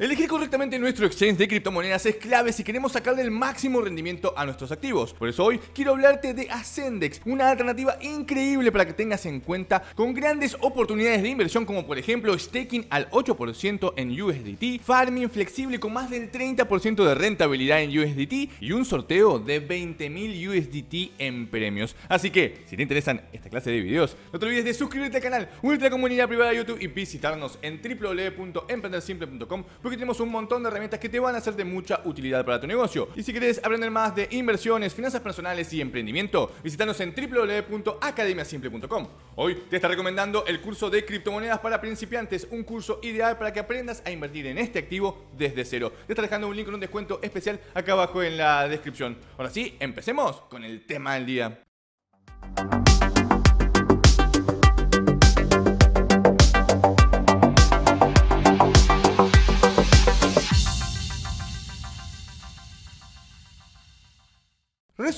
Elegir correctamente nuestro exchange de criptomonedas es clave si queremos sacar del máximo rendimiento a nuestros activos. Por eso hoy quiero hablarte de Ascendex, una alternativa increíble para que tengas en cuenta con grandes oportunidades de inversión como por ejemplo staking al 8% en USDT, farming flexible con más del 30% de rentabilidad en USDT y un sorteo de 20.000 USDT en premios. Así que, si te interesan esta clase de videos, no te olvides de suscribirte al canal, unirte a la comunidad privada de YouTube y visitarnos en www.emprendersimple.com que tenemos un montón de herramientas que te van a ser de mucha utilidad para tu negocio. Y si quieres aprender más de inversiones, finanzas personales y emprendimiento, visítanos en www.academiasimple.com. Hoy te está recomendando el curso de criptomonedas para principiantes, un curso ideal para que aprendas a invertir en este activo desde cero. Te está dejando un link con un descuento especial acá abajo en la descripción. Ahora sí, empecemos con el tema del día.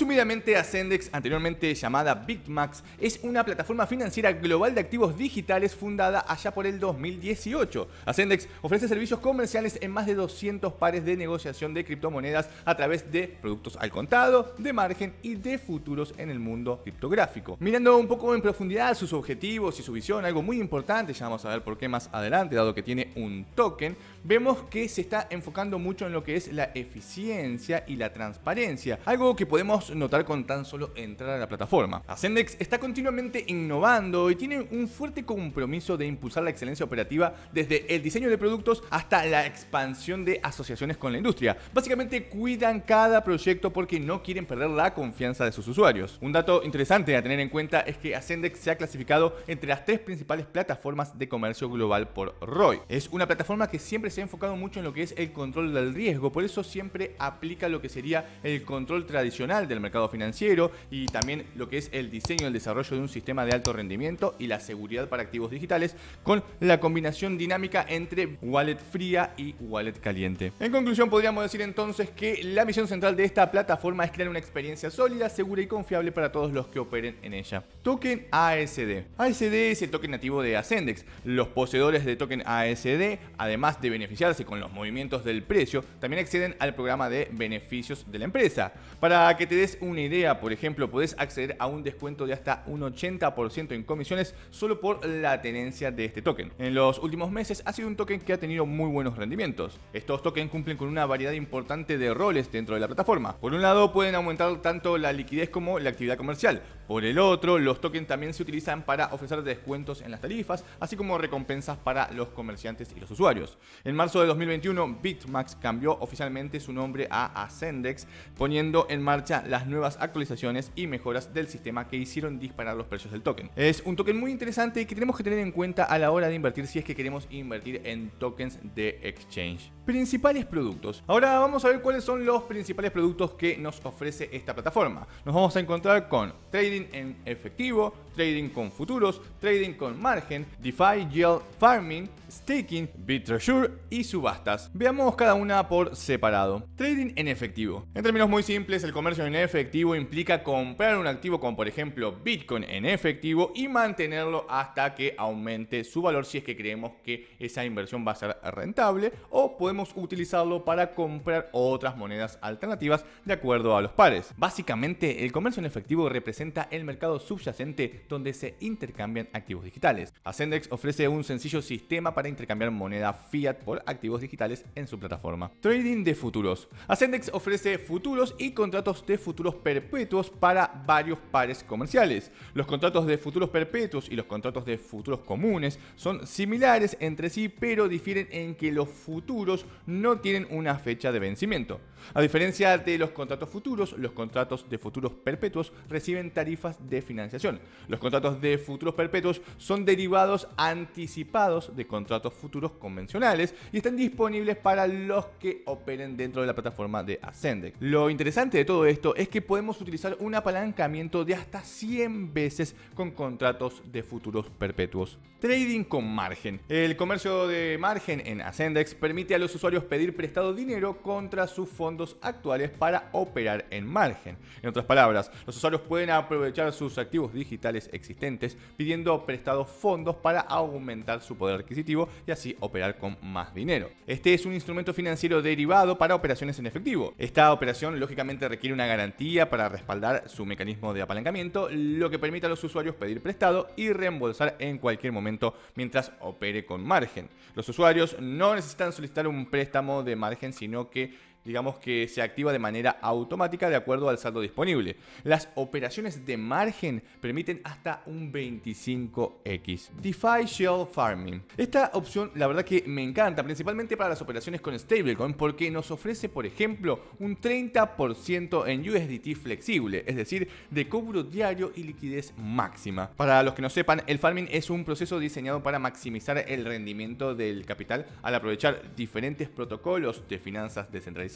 Resumidamente, Ascendex, anteriormente llamada BitMax, es una plataforma financiera global de activos digitales fundada allá por el 2018. Ascendex ofrece servicios comerciales en más de 200 pares de negociación de criptomonedas a través de productos al contado, de margen y de futuros en el mundo criptográfico. Mirando un poco en profundidad sus objetivos y su visión, algo muy importante, ya vamos a ver por qué más adelante, dado que tiene un token, vemos que se está enfocando mucho en lo que es la eficiencia y la transparencia, algo que podemos notar con tan solo entrar a la plataforma. Ascendex está continuamente innovando y tiene un fuerte compromiso de impulsar la excelencia operativa desde el diseño de productos hasta la expansión de asociaciones con la industria. Básicamente cuidan cada proyecto porque no quieren perder la confianza de sus usuarios. Un dato interesante a tener en cuenta es que Ascendex se ha clasificado entre las tres principales plataformas de comercio global por ROI. Es una plataforma que siempre se ha enfocado mucho en lo que es el control del riesgo, por eso siempre aplica lo que sería el control tradicional del mercado financiero y también lo que es el diseño, y el desarrollo de un sistema de alto rendimiento y la seguridad para activos digitales con la combinación dinámica entre wallet fría y wallet caliente. En conclusión, podríamos decir entonces que la misión central de esta plataforma es crear una experiencia sólida, segura y confiable para todos los que operen en ella. Token ASD. ASD es el token nativo de Ascendex. Los poseedores de token ASD además deben beneficiarse con los movimientos del precio, también acceden al programa de beneficios de la empresa. Para que te des una idea, por ejemplo, podés acceder a un descuento de hasta un 80% en comisiones solo por la tenencia de este token. En los últimos meses ha sido un token que ha tenido muy buenos rendimientos. Estos tokens cumplen con una variedad importante de roles dentro de la plataforma. Por un lado, pueden aumentar tanto la liquidez como la actividad comercial. Por el otro, los tokens también se utilizan para ofrecer descuentos en las tarifas, así como recompensas para los comerciantes y los usuarios. En marzo de 2021, Bitmax cambió oficialmente su nombre a Ascendex, poniendo en marcha las nuevas actualizaciones y mejoras del sistema que hicieron disparar los precios del token. Es un token muy interesante y que tenemos que tener en cuenta a la hora de invertir si es que queremos invertir en tokens de exchange. Principales productos. Ahora vamos a ver cuáles son los principales productos que nos ofrece esta plataforma. Nos vamos a encontrar con trading en efectivo, trading con futuros, trading con margen, DeFi, yield, farming, staking, BitTreasure y subastas. Veamos cada una por separado. Trading en efectivo. En términos muy simples, el comercio en efectivo implica comprar un activo como por ejemplo Bitcoin en efectivo y mantenerlo hasta que aumente su valor si es que creemos que esa inversión va a ser rentable o podemos utilizarlo para comprar otras monedas alternativas de acuerdo a los pares. Básicamente, el comercio en efectivo representa el mercado subyacente donde se intercambian activos digitales. Ascendex ofrece un sencillo sistema para intercambiar moneda fiat por activos digitales en su plataforma. Trading de futuros. Ascendex ofrece futuros y contratos de futuros perpetuos para varios pares comerciales. Los contratos de futuros perpetuos y los contratos de futuros comunes son similares entre sí, pero difieren en que los futuros no tienen una fecha de vencimiento. A diferencia de los contratos futuros, los contratos de futuros perpetuos reciben tarifas de financiación. Los contratos de futuros perpetuos son derivados anticipados de contratos futuros convencionales y están disponibles para los que operen dentro de la plataforma de Ascendex. Lo interesante de todo esto es que podemos utilizar un apalancamiento de hasta 100 veces con contratos de futuros perpetuos. Trading con margen. El comercio de margen en Ascendex permite a los usuarios pedir prestado dinero contra sus fondos actuales para operar en margen. En otras palabras, los usuarios pueden aprovechar sus activos digitales existentes pidiendo prestados fondos para aumentar su poder adquisitivo y así operar con más dinero. Este es un instrumento financiero derivado para operaciones en efectivo. Esta operación lógicamente requiere una garantía para respaldar su mecanismo de apalancamiento, lo que permite a los usuarios pedir prestado y reembolsar en cualquier momento mientras opere con margen. Los usuarios no necesitan solicitar un préstamo de margen, sino que digamos que se activa de manera automática de acuerdo al saldo disponible. Las operaciones de margen permiten hasta un 25x. DeFi Shell Farming. Esta opción la verdad que me encanta, principalmente para las operaciones con stablecoin, porque nos ofrece, por ejemplo, un 30% en USDT flexible, es decir, de cobro diario y liquidez máxima. Para los que no sepan, el farming es un proceso diseñado para maximizar el rendimiento del capital al aprovechar diferentes protocolos de finanzas descentralizadas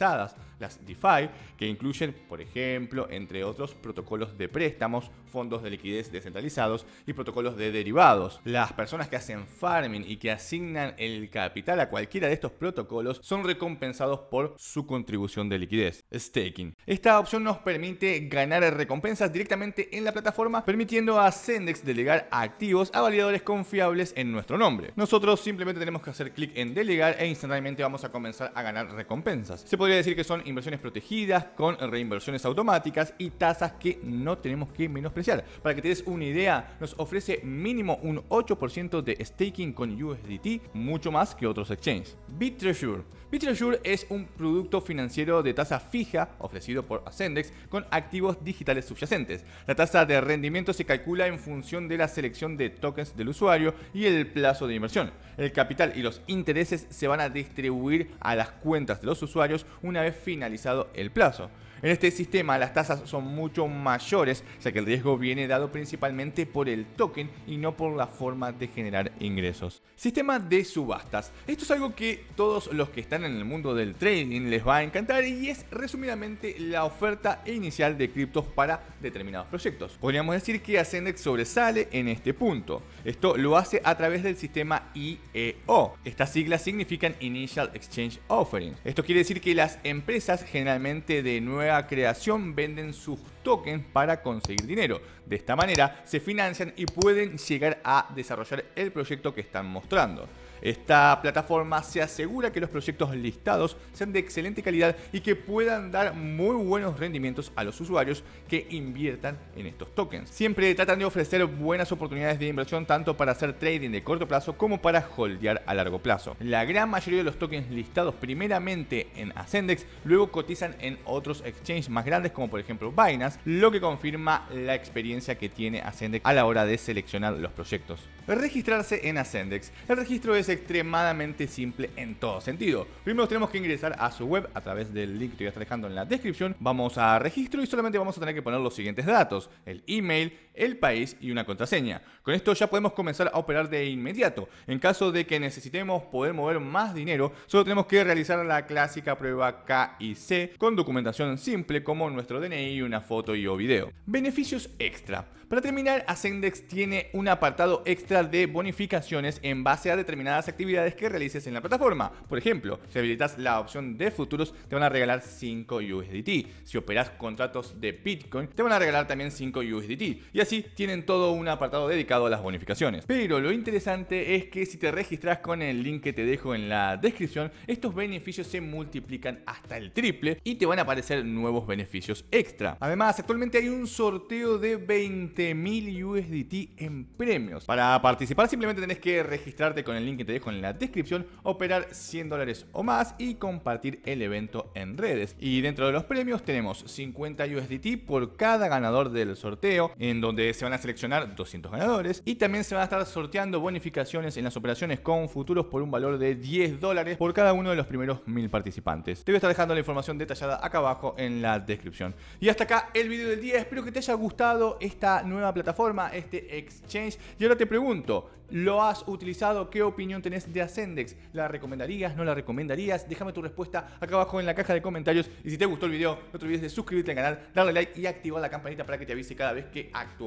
las DeFi, que incluyen, por ejemplo, entre otros, protocolos de préstamos, fondos de liquidez descentralizados y protocolos de derivados. Las personas que hacen farming y que asignan el capital a cualquiera de estos protocolos son recompensados por su contribución de liquidez, staking. Esta opción nos permite ganar recompensas directamente en la plataforma, permitiendo a Zendex delegar activos a validadores confiables en nuestro nombre. Nosotros simplemente tenemos que hacer clic en delegar e instantáneamente vamos a comenzar a ganar recompensas podría decir que son inversiones protegidas con reinversiones automáticas y tasas que no tenemos que menospreciar. Para que te des una idea, nos ofrece mínimo un 8% de staking con USDT, mucho más que otros exchanges. BitTreasure. BitTreasure es un producto financiero de tasa fija ofrecido por Ascendex con activos digitales subyacentes. La tasa de rendimiento se calcula en función de la selección de tokens del usuario y el plazo de inversión. El capital y los intereses se van a distribuir a las cuentas de los usuarios una vez finalizado el plazo. En este sistema las tasas son mucho mayores, ya que el riesgo viene dado principalmente por el token y no por la forma de generar ingresos. Sistema de subastas. Esto es algo que todos los que están en el mundo del trading les va a encantar y es resumidamente la oferta inicial de criptos para determinados proyectos. Podríamos decir que Ascendex sobresale en este punto. Esto lo hace a través del sistema IEO. Estas siglas significan Initial Exchange Offering. Esto quiere decir que las empresas generalmente de nueva creación venden sus tokens para conseguir dinero. De esta manera se financian y pueden llegar a desarrollar el proyecto que están mostrando. Esta plataforma se asegura que los proyectos listados sean de excelente calidad y que puedan dar muy buenos rendimientos a los usuarios que inviertan en estos tokens. Siempre tratan de ofrecer buenas oportunidades de inversión tanto para hacer trading de corto plazo como para holdear a largo plazo. La gran mayoría de los tokens listados primeramente en Ascendex luego cotizan en otros exchanges más grandes como por ejemplo Binance, lo que confirma la experiencia que tiene Ascendex a la hora de seleccionar los proyectos. Registrarse en Ascendex. El registro es extremadamente simple en todo sentido. Primero tenemos que ingresar a su web a través del link que te voy a estar dejando en la descripción. Vamos a registro y solamente vamos a tener que poner los siguientes datos. El email, el país y una contraseña. Con esto ya podemos comenzar a operar de inmediato. En caso de que necesitemos poder mover más dinero, solo tenemos que realizar la clásica prueba K y C con documentación simple como nuestro DNI, una foto y o video. Beneficios extra. Para terminar, Ascendex tiene un apartado extra de bonificaciones en base a determinadas actividades que realices en la plataforma. Por ejemplo, si habilitas la opción de futuros, te van a regalar 5 USDT. Si operas contratos de Bitcoin, te van a regalar también 5 USDT así tienen todo un apartado dedicado a las bonificaciones. Pero lo interesante es que si te registras con el link que te dejo en la descripción, estos beneficios se multiplican hasta el triple y te van a aparecer nuevos beneficios extra. Además, actualmente hay un sorteo de 20.000 USDT en premios. Para participar simplemente tenés que registrarte con el link que te dejo en la descripción, operar 100 dólares o más y compartir el evento en redes. Y dentro de los premios tenemos 50 USDT por cada ganador del sorteo, en donde donde se van a seleccionar 200 ganadores y también se van a estar sorteando bonificaciones en las operaciones con futuros por un valor de 10 dólares por cada uno de los primeros Mil participantes. Te voy a estar dejando la información detallada acá abajo en la descripción. Y hasta acá el video del día, espero que te haya gustado esta nueva plataforma, este exchange. Y ahora te pregunto, ¿lo has utilizado? ¿Qué opinión tenés de Ascendex? ¿La recomendarías? ¿No la recomendarías? Déjame tu respuesta acá abajo en la caja de comentarios. Y si te gustó el video, no te olvides de suscribirte al canal, darle like y activar la campanita para que te avise cada vez que actúe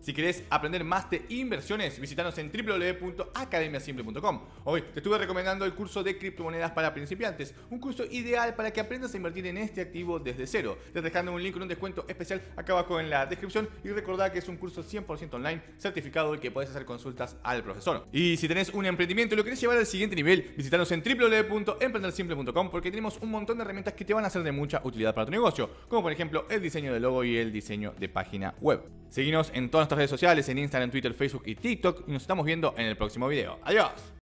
si querés aprender más de inversiones, visitanos en www.academiasimple.com. Hoy te estuve recomendando el curso de criptomonedas para principiantes, un curso ideal para que aprendas a invertir en este activo desde cero. Te dejando un link con un descuento especial acá abajo en la descripción y recordá que es un curso 100% online certificado y que puedes hacer consultas al profesor. Y si tenés un emprendimiento y lo querés llevar al siguiente nivel, visitanos en www.emprendersimple.com porque tenemos un montón de herramientas que te van a ser de mucha utilidad para tu negocio, como por ejemplo el diseño de logo y el diseño de página web en todas nuestras redes sociales, en Instagram, Twitter, Facebook y TikTok. Y nos estamos viendo en el próximo video. Adiós.